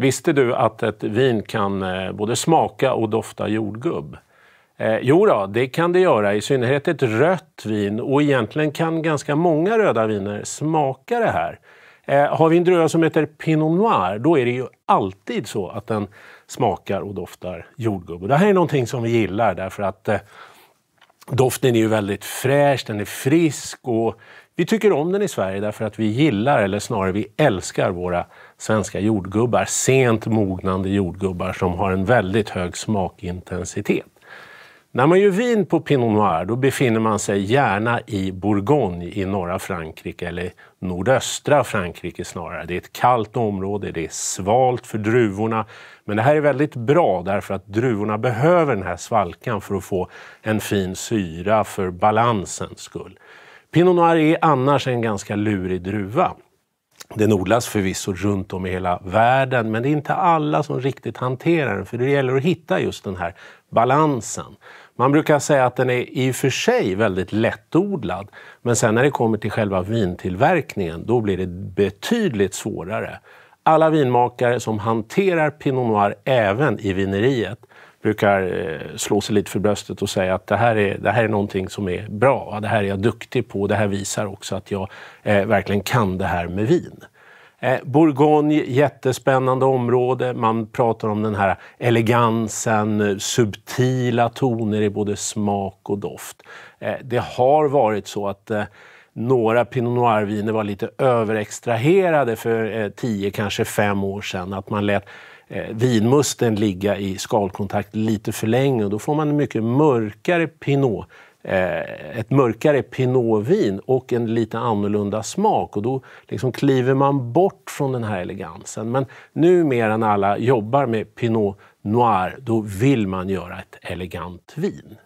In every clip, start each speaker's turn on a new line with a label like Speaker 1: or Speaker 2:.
Speaker 1: Visste du att ett vin kan eh, både smaka och dofta jordgubb? Eh, jo då, det kan det göra, i synnerhet ett rött vin. Och egentligen kan ganska många röda viner smaka det här. Eh, har vi en dröja som heter Pinot Noir, då är det ju alltid så att den smakar och doftar jordgubb. Och det här är någonting som vi gillar därför att eh, doften är ju väldigt fräsch, den är frisk och vi tycker om den i Sverige därför att vi gillar, eller snarare vi älskar, våra svenska jordgubbar. Sent mognande jordgubbar som har en väldigt hög smakintensitet. När man gör vin på Pinot Noir då befinner man sig gärna i Bourgogne i norra Frankrike, eller nordöstra Frankrike snarare. Det är ett kallt område, det är svalt för druvorna. Men det här är väldigt bra därför att druvorna behöver den här svalkan för att få en fin syra för balansens skull. Pinot Noir är annars en ganska lurig druva. Den odlas förvisso runt om i hela världen, men det är inte alla som riktigt hanterar den, för det gäller att hitta just den här balansen. Man brukar säga att den är i och för sig väldigt lättodlad, men sen när det kommer till själva vintillverkningen, då blir det betydligt svårare. Alla vinmakare som hanterar Pinot Noir även i vineriet brukar eh, slå sig lite för bröstet och säga att det här är, det här är någonting som är bra. Det här är jag duktig på. Det här visar också att jag eh, verkligen kan det här med vin. Eh, Bourgogne, jättespännande område. Man pratar om den här elegansen, subtila toner i både smak och doft. Eh, det har varit så att eh, några Pinot Noir-viner var lite överextraherade för eh, tio, kanske fem år sedan. Att man lät Eh, vinmusten ligga i skalkontakt lite för länge och då får man en mycket mörkare pinot eh, ett mörkare pinotvin och en lite annorlunda smak. Och då liksom kliver man bort från den här elegansen. Men numera när alla jobbar med pinot noir, då vill man göra ett elegant vin.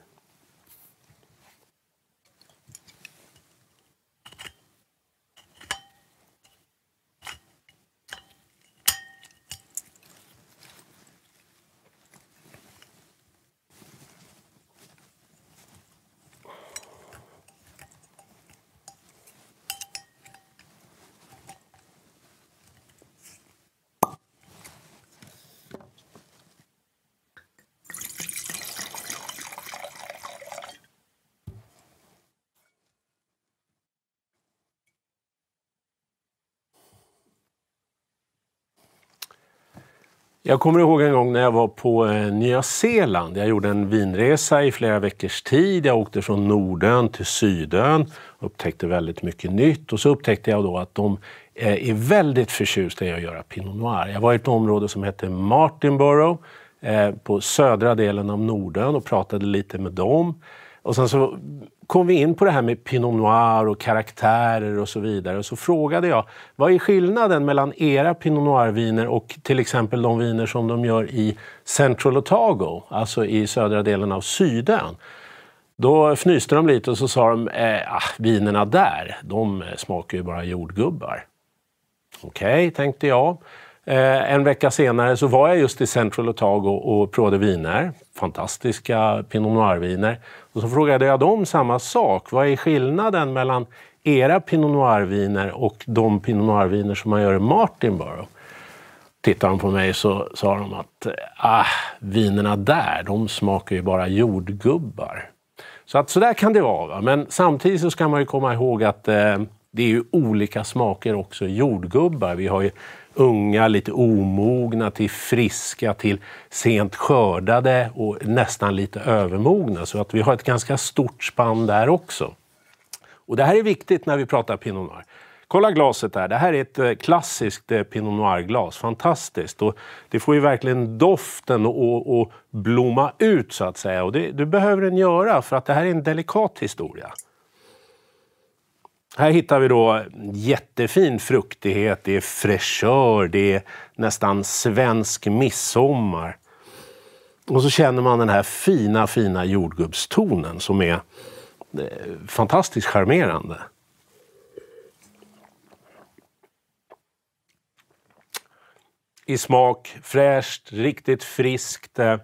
Speaker 1: Jag kommer ihåg en gång när jag var på eh, Nya Zeeland. Jag gjorde en vinresa i flera veckors tid. Jag åkte från Nordön till Sydön. och Upptäckte väldigt mycket nytt. Och så upptäckte jag då att de eh, är väldigt förtjusta i att göra Pinot Noir. Jag var i ett område som hette Martinborough eh, på södra delen av Nordön och pratade lite med dem. Och sen så kom vi in på det här med Pinot Noir och karaktärer och så vidare. Och så frågade jag, vad är skillnaden mellan era Pinot Noir-viner och till exempel de viner som de gör i Central Otago, alltså i södra delen av Sydön? Då fnyste de lite och så sa de, eh, ah, vinerna där, de smakar ju bara jordgubbar. Okej, okay, tänkte jag. Eh, en vecka senare så var jag just i Central Otago och provade viner. Fantastiska Pinot Noir-viner. Och så frågade jag dem samma sak. Vad är skillnaden mellan era Pinot Noir-viner och de Pinot Noir-viner som man gör i Martinborough? Tittade de på mig så sa de att ah, vinerna där, de smakar ju bara jordgubbar. Så att så där kan det vara. Va? Men samtidigt så ska man ju komma ihåg att eh, det är ju olika smaker också i jordgubbar. Vi har ju unga, lite omogna, till friska, till sent skördade och nästan lite övermogna. Så att vi har ett ganska stort spann där också. Och det här är viktigt när vi pratar Pinot Noir. Kolla glaset här. Det här är ett eh, klassiskt eh, Pinot Noir-glas. Fantastiskt! Och det får ju verkligen doften att blomma ut, så att säga. Och det, det behöver den göra, för att det här är en delikat historia. Här hittar vi då jättefin fruktighet, det är fräschör, det är nästan svensk midsommar. Och så känner man den här fina, fina jordgubbstonen som är eh, fantastiskt charmerande. I smak, fräscht, riktigt friskt, eh,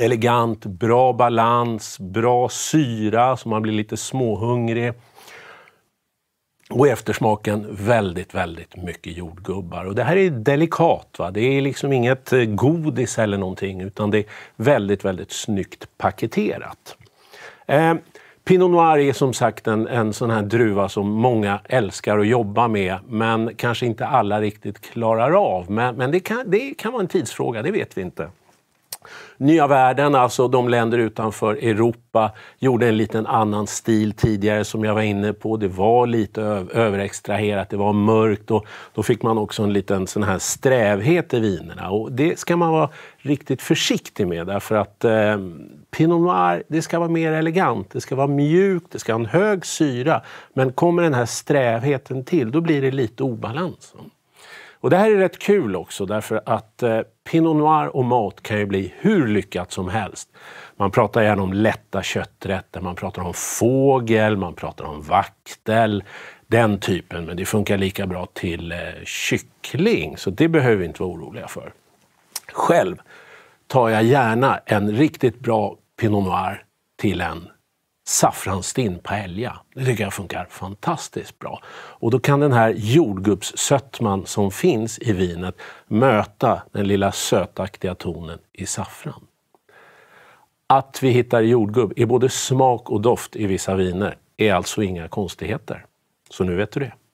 Speaker 1: elegant, bra balans, bra syra så man blir lite småhungrig. Och eftersmaken väldigt, väldigt mycket jordgubbar. Och det här är delikat. Va? Det är liksom inget eh, godis eller någonting utan det är väldigt, väldigt snyggt paketerat. Eh, Pinot Noir är som sagt en, en sån här druva som många älskar att jobba med men kanske inte alla riktigt klarar av. Men, men det, kan, det kan vara en tidsfråga, det vet vi inte. Nya världen, alltså de länder utanför Europa, gjorde en liten annan stil tidigare som jag var inne på. Det var lite överextraherat, det var mörkt och då fick man också en liten sån här strävhet i vinerna. Och det ska man vara riktigt försiktig med därför att eh, Pinot Noir, det ska vara mer elegant, det ska vara mjukt, det ska ha en hög syra. Men kommer den här strävheten till, då blir det lite obalans. Och det här är rätt kul också därför att eh, Pinot Noir och mat kan ju bli hur lyckat som helst. Man pratar gärna om lätta kötträtter, man pratar om fågel, man pratar om vaktel. Den typen, men det funkar lika bra till eh, kyckling, så det behöver vi inte vara oroliga för. Själv tar jag gärna en riktigt bra Pinot Noir till en saffransstinn paella. Det tycker jag funkar fantastiskt bra. Och då kan den här jordgubbssötman som finns i vinet möta den lilla sötaktiga tonen i saffran. Att vi hittar jordgubb i både smak och doft i vissa viner är alltså inga konstigheter. Så nu vet du det.